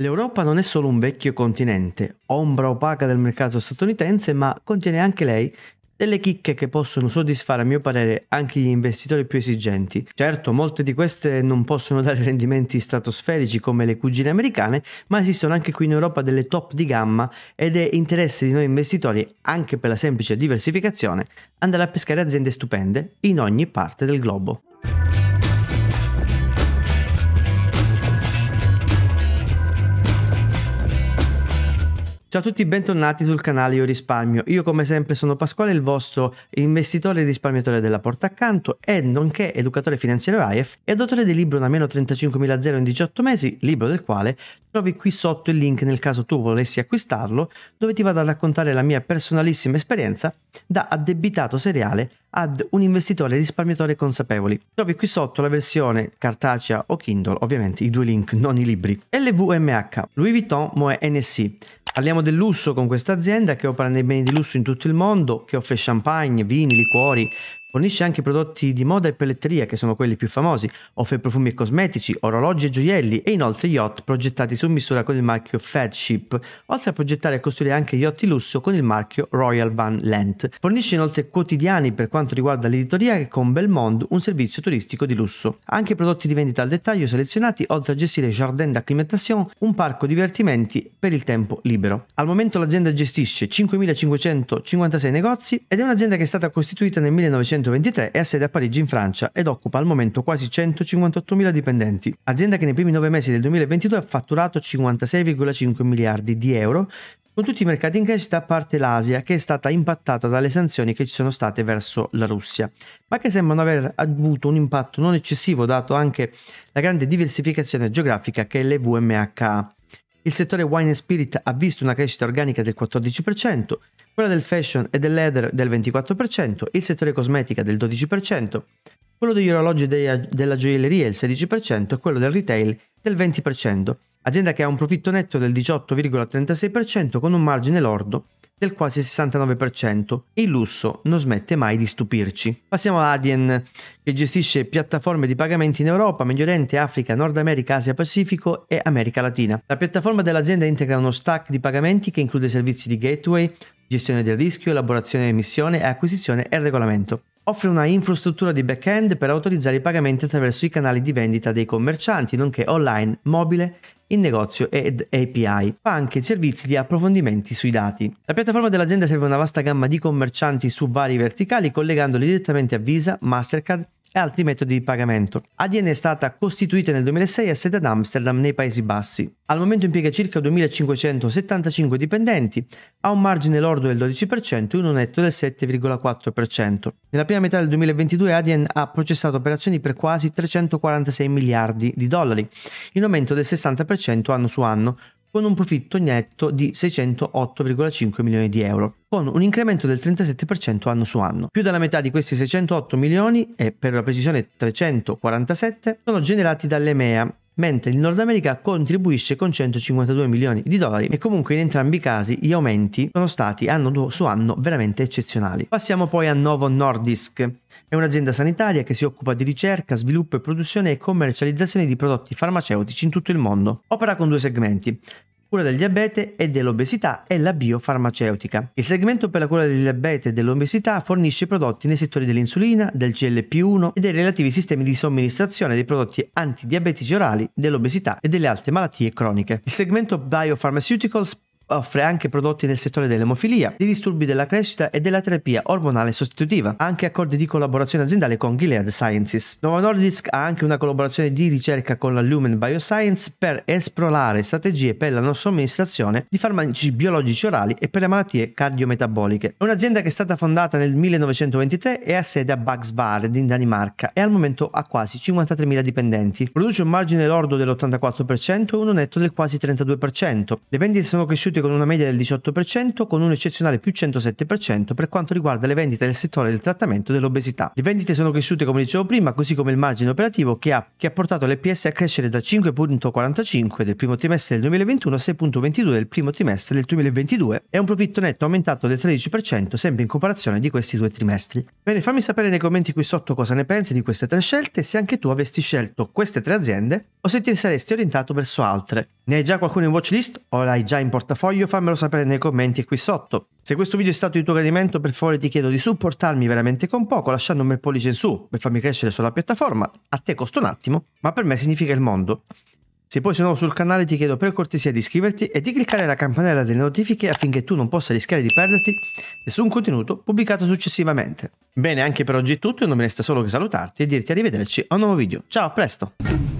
L'Europa non è solo un vecchio continente, ombra opaca del mercato statunitense, ma contiene anche lei delle chicche che possono soddisfare a mio parere anche gli investitori più esigenti. Certo, molte di queste non possono dare rendimenti stratosferici come le cugine americane, ma esistono anche qui in Europa delle top di gamma ed è interesse di noi investitori, anche per la semplice diversificazione, andare a pescare aziende stupende in ogni parte del globo. Ciao a tutti, bentornati sul canale Io Risparmio. Io come sempre sono Pasquale, il vostro investitore e risparmiatore della porta accanto e nonché educatore finanziario AIF e autore del libro Una meno 35.000 in 18 mesi, libro del quale trovi qui sotto il link nel caso tu volessi acquistarlo, dove ti vado a raccontare la mia personalissima esperienza da addebitato seriale ad un investitore risparmiatore consapevoli. Trovi qui sotto la versione cartacea o Kindle, ovviamente i due link, non i libri. LVMH, Louis Vuitton Moe NSC. Parliamo del lusso con questa azienda che opera nei beni di lusso in tutto il mondo, che offre champagne, vini, liquori, Fornisce anche prodotti di moda e pelletteria, che sono quelli più famosi, offre profumi e cosmetici, orologi e gioielli e inoltre yacht progettati su misura con il marchio Fedship, oltre a progettare e costruire anche yacht di lusso con il marchio Royal Van Lent. Fornisce inoltre quotidiani per quanto riguarda l'editoria e con Belmond un servizio turistico di lusso. Anche prodotti di vendita al dettaglio selezionati, oltre a gestire Jardin d'Acclimatation, un parco divertimenti per il tempo libero. Al momento l'azienda gestisce 5.556 negozi ed è un'azienda che è stata costituita nel 1900 1923 è a sede a Parigi in Francia ed occupa al momento quasi 158.000 dipendenti, azienda che nei primi nove mesi del 2022 ha fatturato 56,5 miliardi di euro, con tutti i mercati in crescita a parte l'Asia, che è stata impattata dalle sanzioni che ci sono state verso la Russia, ma che sembrano aver avuto un impatto non eccessivo dato anche la grande diversificazione geografica che l'EVMH ha. Il settore wine and spirit ha visto una crescita organica del 14%, quella del fashion e del leather del 24%, il settore cosmetica del 12%, quello degli orologi e della gioielleria il 16% e quello del retail del 20%, azienda che ha un profitto netto del 18,36% con un margine lordo del quasi 69% e il lusso non smette mai di stupirci. Passiamo ad Adyen che gestisce piattaforme di pagamenti in Europa, Medio Oriente, Africa, Nord America, Asia Pacifico e America Latina. La piattaforma dell'azienda integra uno stack di pagamenti che include servizi di gateway, gestione del rischio, elaborazione e emissione, acquisizione e regolamento offre una infrastruttura di back-end per autorizzare i pagamenti attraverso i canali di vendita dei commercianti, nonché online, mobile, in negozio ed API. Fa anche servizi di approfondimenti sui dati. La piattaforma dell'azienda serve una vasta gamma di commercianti su vari verticali, collegandoli direttamente a Visa, Mastercard e altri metodi di pagamento. ADN è stata costituita nel 2006 a sede ad Amsterdam nei Paesi Bassi. Al momento impiega circa 2.575 dipendenti, ha un margine lordo del 12% e uno netto del 7,4%. Nella prima metà del 2022 ADN ha processato operazioni per quasi 346 miliardi di dollari, in aumento del 60% anno su anno, con un profitto netto di 608,5 milioni di euro, con un incremento del 37% anno su anno. Più della metà di questi 608 milioni, e per la precisione 347, sono generati dall'EMEA, mentre il Nord America contribuisce con 152 milioni di dollari e comunque in entrambi i casi gli aumenti sono stati anno su anno veramente eccezionali. Passiamo poi a Novo Nordisk, è un'azienda sanitaria che si occupa di ricerca, sviluppo e produzione e commercializzazione di prodotti farmaceutici in tutto il mondo. Opera con due segmenti cura del diabete e dell'obesità e la biofarmaceutica. Il segmento per la cura del diabete e dell'obesità fornisce prodotti nei settori dell'insulina, del GLP-1 e dei relativi sistemi di somministrazione dei prodotti antidiabetici orali, dell'obesità e delle altre malattie croniche. Il segmento Biopharmaceuticals offre anche prodotti nel settore dell'emofilia, dei disturbi della crescita e della terapia ormonale sostitutiva, anche accordi di collaborazione aziendale con Gilead Sciences. Nova Nordisk ha anche una collaborazione di ricerca con la Lumen Bioscience per esplorare strategie per la non somministrazione di farmaci biologici orali e per le malattie cardiometaboliche. È un'azienda che è stata fondata nel 1923 e ha sede a Bagsvard in Danimarca e al momento ha quasi 53.000 dipendenti. Produce un margine lordo dell'84% e uno netto del quasi 32%. Le vendite sono cresciuti seguito con una media del 18%, con un eccezionale più 107% per quanto riguarda le vendite del settore del trattamento dell'obesità. Le vendite sono cresciute come dicevo prima, così come il margine operativo che ha, che ha portato l'EPS a crescere da 5.45 del primo trimestre del 2021 a 6.22 del primo trimestre del 2022 e un profitto netto aumentato del 13% sempre in comparazione di questi due trimestri. Bene, fammi sapere nei commenti qui sotto cosa ne pensi di queste tre scelte, se anche tu avresti scelto queste tre aziende o se ti saresti orientato verso altre. Ne hai già qualcuno in watch list o l'hai già in portafoglio? portafoglio fammelo sapere nei commenti qui sotto. Se questo video è stato di tuo gradimento per favore ti chiedo di supportarmi veramente con poco lasciando un bel pollice in su per farmi crescere sulla piattaforma, a te costa un attimo ma per me significa il mondo. Se poi sei nuovo sul canale ti chiedo per cortesia di iscriverti e di cliccare la campanella delle notifiche affinché tu non possa rischiare di perderti nessun contenuto pubblicato successivamente. Bene, anche per oggi è tutto e non mi resta solo che salutarti e dirti arrivederci a un nuovo video. Ciao, a presto!